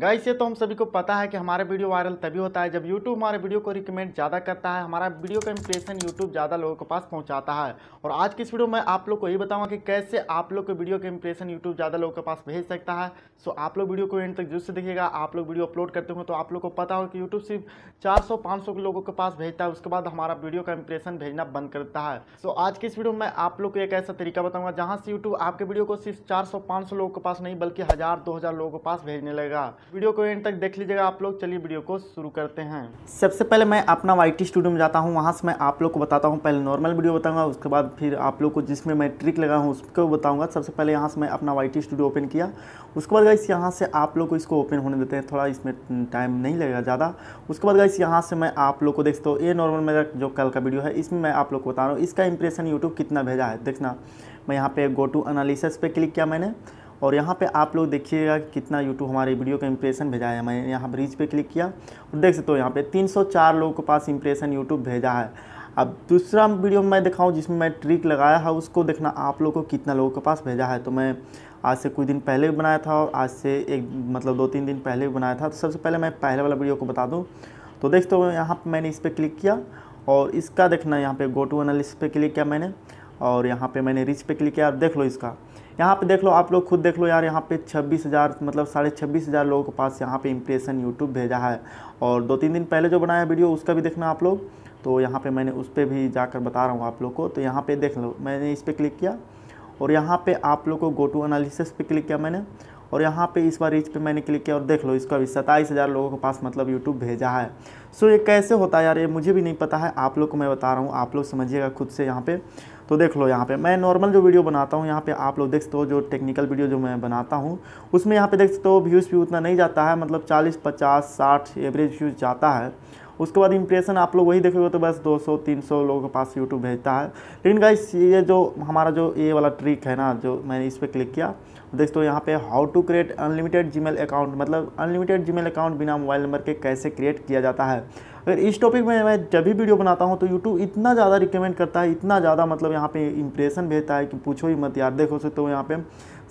guys ये तो हम सभी को पता है कि हमारा वीडियो वायरल तभी होता है जब यूट्यूब हमारे वीडियो को रिकमेंड ज़्यादा करता है हमारा वीडियो का इंप्रेशन यूट्यूब ज़्यादा लोगों के पास पहुंचाता है और आज की इस वीडियो में आप लोग को यही बताऊंगा कि कैसे आप लोग के वीडियो का इंप्रेशन यूट्यूब ज़्यादा लोगों के पास भेज सकता है सो आप लोग वीडियो को एंड तक जरूर से देखिएगा आप लोग वीडियो अपलोड करते हो तो आप लोग को पता हो कि यूट्यूब सिर्फ चार सौ लोगों के पास भेजता है उसके बाद हमारा वीडियो का इंप्रेशन भेजना बंद करता है सो आज की इस वीडियो में आप लोग को एक ऐसा तरीका बताऊँगा जहाँ से यूट्यूब आपके वीडियो को सिर्फ चार सौ लोगों के पास नहीं बल्कि हज़ार दो लोगों के पास भेजने लगेगा वीडियो को एंड तक देख लीजिएगा आप लोग चलिए वीडियो को शुरू करते हैं सबसे पहले मैं अपना वाई टी स्टूडियो में जाता हूँ वहाँ से मैं आप लोग को बताता हूँ पहले नॉर्मल वीडियो बताऊँगा उसके बाद फिर आप लोग को जिसमें मैं ट्रिक लगा हूँ उसको बताऊँगा सबसे पहले यहाँ से मैं अपना वाई टी स्टूडियो ओपन किया उसके बाद गई यहाँ से आप लोग को इसको ओपन होने देते हैं थोड़ा इसमें टाइम नहीं लगेगा ज़्यादा उसके बाद गई यहाँ से मैं आप लोग को देखता हूँ ये नॉर्मल मेरा जो कल का वीडियो है इसमें मैं आप लोग को बता रहा हूँ इसका इंप्रेशन यूट्यूब कितना भेजा है देखना मैं यहाँ पे गो टू एनालिसिस पे क्लिक किया मैंने और यहाँ पे आप लोग देखिएगा कितना यूट्यूब हमारे वीडियो का इंप्रेशन भेजा है मैंने यहाँ पर रीच पे क्लिक किया और देख सकते हो यहाँ पे 304 लोगों के पास इंप्रेशन यूट्यूब भेजा है अब दूसरा वीडियो मैं दिखाऊँ जिसमें मैं ट्रिक लगाया है उसको देखना आप लोगों को कितना लोगों के पास भेजा है तो मैं आज से कुछ दिन पहले भी बनाया था और आज से एक मतलब दो तीन दिन पहले भी बनाया था तो सबसे पहले मैं पहले वाला वीडियो को बता दूँ तो देखते हो यहाँ पर मैंने इस पर क्लिक किया और इसका देखना यहाँ पे गो टू एनालिस पर क्लिक किया मैंने और यहाँ पर मैंने रिच पे क्लिक किया और देख लो इसका यहाँ पे देख लो आप लोग खुद देख लो यार यहाँ पे छब्बीस हज़ार मतलब साढ़े छब्बीस हज़ार लोगों के पास यहाँ पे इम्प्रेशन यूट्यूब भेजा है और दो तीन दिन पहले जो बनाया वीडियो उसका भी देखना आप लोग तो यहाँ पे मैंने उस पर भी जाकर बता रहा हूँ आप लोग को तो यहाँ पे देख लो मैंने इस पर क्लिक किया और यहाँ पे आप लोग को गो टू एनालिसिस पे क्लिक किया मैंने और यहाँ पे इस बार रीच पे मैंने क्लिक किया और देख लो इसका भी सत्ताईस हज़ार लोगों के पास मतलब यूट्यूब भेजा है सो ये कैसे होता है यार ये मुझे भी नहीं पता है आप लोग को मैं बता रहा हूँ आप लोग समझिएगा खुद से यहाँ पर तो देख लो यहाँ पे मैं नॉर्मल जो वीडियो बनाता हूँ यहाँ पे आप लोग देख सकते हो जो टेक्निकल वीडियो जो मैं बनाता हूँ उसमें यहाँ पे देख सकते हो व्यूज़ भी उतना नहीं जाता है मतलब 40 50 60 एवरेज व्यूज़ जाता है उसके बाद इंप्रेशन आप लोग वही देखोगे तो बस 200-300 लोगों के पास यूट्यूब भेजता है लेकिन गाइस ये जो हमारा जो ये वाला ट्रिक है ना जो मैंने इस पर क्लिक किया दोस्तों यहाँ पे how to create unlimited Gmail account मतलब अनलिमिटेड जीमेल अकाउंट बिना मोबाइल नंबर के कैसे क्रिएट किया जाता है अगर इस टॉपिक में मैं जब भी वीडियो बनाता हूँ तो यूट्यूब इतना ज़्यादा रिकमेंड करता है इतना ज़्यादा मतलब यहाँ पे इंप्रेशन भेजता है कि पूछो ही मत यार देखो सकते हो तो यहाँ पे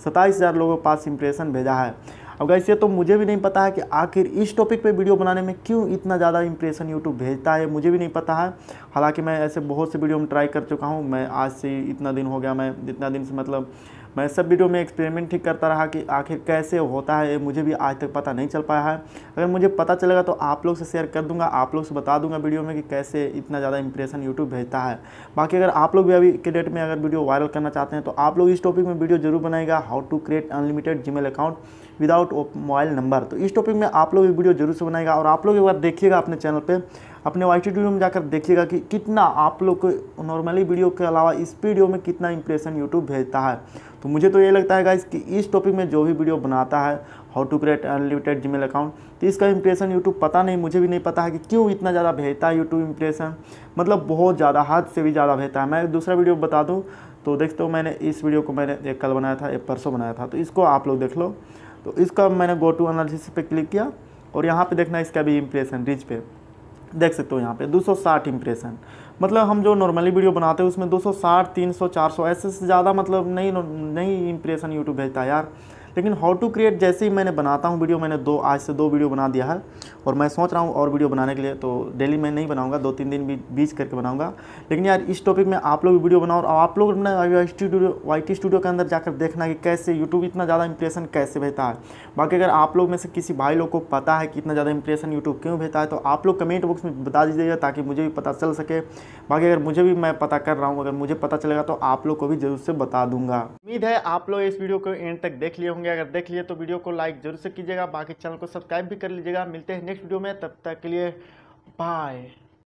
सत्ताईस हज़ार लोगों के पास इंप्रेशन भेजा है अब गाइस ये तो मुझे भी नहीं पता है कि आखिर इस टॉपिक पे वीडियो बनाने में क्यों इतना ज़्यादा इंप्रेशन यूट्यूब भेजता है मुझे भी नहीं पता है हालांकि मैं ऐसे बहुत से वीडियो में ट्राई कर चुका हूँ मैं आज से इतना दिन हो गया मैं इतना दिन से मतलब मैं सब वीडियो में एक्सपेरिमेंट ठीक करता रहा कि आखिर कैसे होता है ये मुझे भी आज तक पता नहीं चल पाया है अगर मुझे पता चलेगा तो आप लोग से शेयर कर दूंगा आप लोग से बता दूंगा वीडियो में कि कैसे इतना ज़्यादा इंप्रेशन यूट्यूब भेजता है बाकी अगर आप लोग भी अभी के डेट में अगर वीडियो वायरल करना चाहते हैं तो आप लोग इस टॉपिक में वीडियो जरूर बनाएगा how to create unlimited G account without mobile number तो इस टॉपिक में आप लोग वीडियो जरूर से बनाएगा और आप लोग एक बार देखिएगा अपने चैनल पर अपने वाई टी में जाकर देखिएगा कि कितना आप लोग को नॉर्मली वीडियो के अलावा इस वीडियो में कितना इंप्रेशन यूट्यूब भेजता है तो मुझे तो ये लगता है गाइस कि इस टॉपिक में जो भी वीडियो बनाता है how to create unlimited Gmail account तो इसका इंप्रेशन यूट्यूब पता नहीं मुझे भी नहीं पता है कि क्यों इतना ज़्यादा भेजता है यूट्यूब इंप्रेशन मतलब बहुत ज़्यादा हद से भी ज़्यादा भेजता है मैं दूसरा वीडियो बता दूँ तो देखते हो मैंने इस वीडियो को मैंने एक कल बनाया था एक परसों बनाया था तो इसको आप लोग देख लो तो इसका मैंने गो टू एनालिसिस पे क्लिक किया और यहाँ पे देखना इसका भी इम्प्रेशन रीच पे देख सकते हो यहाँ पे 260 इम्प्रेशन मतलब हम जो नॉर्मली वीडियो बनाते हैं उसमें 260, 300, 400 ऐसे से ज़्यादा मतलब नहीं नहीं इम्प्रेशन यूट्यूब भेजता यार लेकिन हाउ टू क्रिएट जैसे ही मैंने बनाता हूँ वीडियो मैंने दो आज से दो वीडियो बना दिया है और मैं सोच रहा हूँ और वीडियो बनाने के लिए तो डेली मैं नहीं बनाऊँगा दो तीन दिन बीच करके बनाऊँगा लेकिन यार इस टॉपिक में आप लोग वीडियो बनाओ और आप लोग अपने स्टूडियो वाई स्टूडियो के अंदर जाकर देखना कि कैसे यूट्यूब इतना ज़्यादा इंप्रेशन कैसे भेजता है बाकी अगर आप लोग में से किसी भाई लोग को पता है कि इतना ज़्यादा इंप्रेशन यूट्यूब क्यों भेजता है तो आप लोग कमेंट बॉक्स में बता दीजिएगा ताकि मुझे भी पता चल सके बाकी अगर मुझे भी मैं पता कर रहा हूँ अगर मुझे पता चलेगा तो आप लोग को भी जरूर से बता दूंगा उम्मीद है आप लोग इस वीडियो को एंड तक देख लिए होंगे होंगे अगर देख लिए तो वीडियो को लाइक जरूर से कीजिएगा बाकी चैनल को सब्सक्राइब भी कर लीजिएगा मिलते हैं नेक्स्ट वीडियो में तब तक के लिए बाय